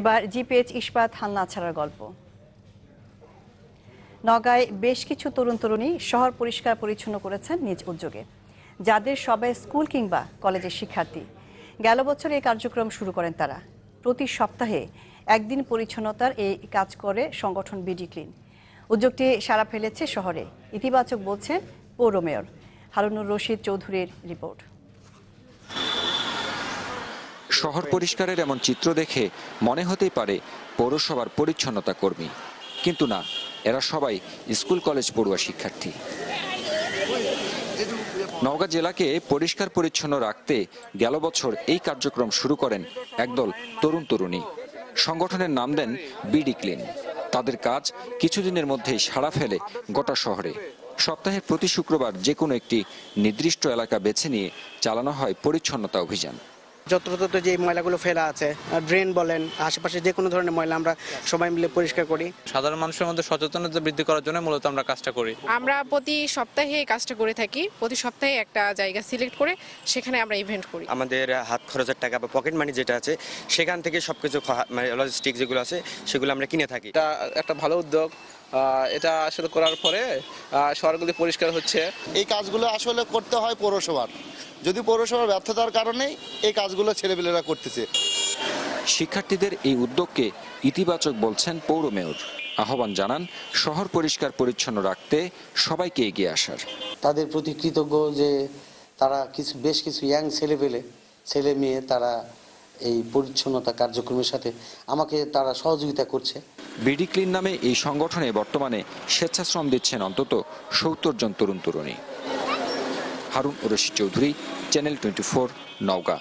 এবার জিপিএইচ ইস্পাত হান্না ছাড়ার গল্প নগায় বেশ কিছু তরুণ তরুণী শহর পরিষ্কার পরিচ্ছন্ন করেছেন নিজ উদ্যোগে যাদের সবাই স্কুল কিংবা কলেজের শিক্ষার্থী গেল বছর এই কার্যক্রম শুরু করেন তারা প্রতি সপ্তাহে একদিন পরিচ্ছন্নতার এই কাজ করে সংগঠন বিডি ক্লিন উদ্যোগটি সারা ফেলেছে শহরে ইতিবাচক বলছেন পৌর মেয়র হারুনুর রশিদ চৌধুরীর রিপোর্ট শহর পরিষ্কারের এমন চিত্র দেখে মনে হতেই পারে পৌরসভার পরিচ্ছন্নতা কর্মী কিন্তু না এরা সবাই স্কুল কলেজ পড়ুয়া শিক্ষার্থী নওগাঁ জেলাকে পরিষ্কার পরিচ্ছন্ন রাখতে গেল বছর এই কার্যক্রম শুরু করেন একদল তরুণ তরুণী সংগঠনের নাম দেন বিডি ক্লিন তাদের কাজ কিছুদিনের মধ্যেই সাড়া ফেলে গোটা শহরে সপ্তাহের প্রতি শুক্রবার যে কোনো একটি নির্দিষ্ট এলাকা বেছে নিয়ে চালানো হয় পরিচ্ছন্নতা অভিযান যত্রতত্র যে ময়লাগুলো ফেলা আছে ড্রেন বলেন আশেপাশে যে কোনো ধরনের ময়লা আমরা সবাই মিলে পরিষ্কার করি সাধারণ মানুষের মধ্যে সচেতনতা বৃদ্ধি করার জন্য মূলত আমরা কাজটা করি আমরা প্রতি সপ্তাহে এই কাজটা করে থাকি প্রতি সপ্তাহে একটা জায়গা সিলেক্ট করে সেখানে আমরা ইভেন্ট করি আমাদের হাত খরচের টাকা বা পকেট মানি যেটা আছে সেখান থেকে সব কিছু মানে লজিস্টিক যেগুলো আছে সেগুলো আমরা কিনে থাকি এটা একটা ভালো উদ্যোগ এটা আসলে করার পরে শহরগুলি পরিষ্কার হচ্ছে এই কাজগুলো আসলে করতে হয় পৌরসভার যদি পৌরসভার ব্যর্থতার কারণেই এই কাজগুলো ছেলেপেলেরা করতেছে শিক্ষার্থীদের এই উদ্যোগকে ইতিবাচক বলছেন পৌর মেয়র আহ্বান জানান শহর পরিষ্কার পরিচ্ছন্ন রাখতে সবাইকে এগিয়ে আসার তাদের প্রতি কৃতজ্ঞ যে তারা কিছু বেশ কিছু ইয়াং পেলে ছেলে মেয়ে তারা এই পরিচ্ছন্নতা কার্যক্রমের সাথে আমাকে তারা সহযোগিতা করছে বিডি ক্লিন নামে এই সংগঠনে বর্তমানে স্বেচ্ছাশ্রম দিচ্ছেন অন্তত সত্তর জন তরুণ তরুণী Harun Rashid Chowdhury channel twenty four Naogaon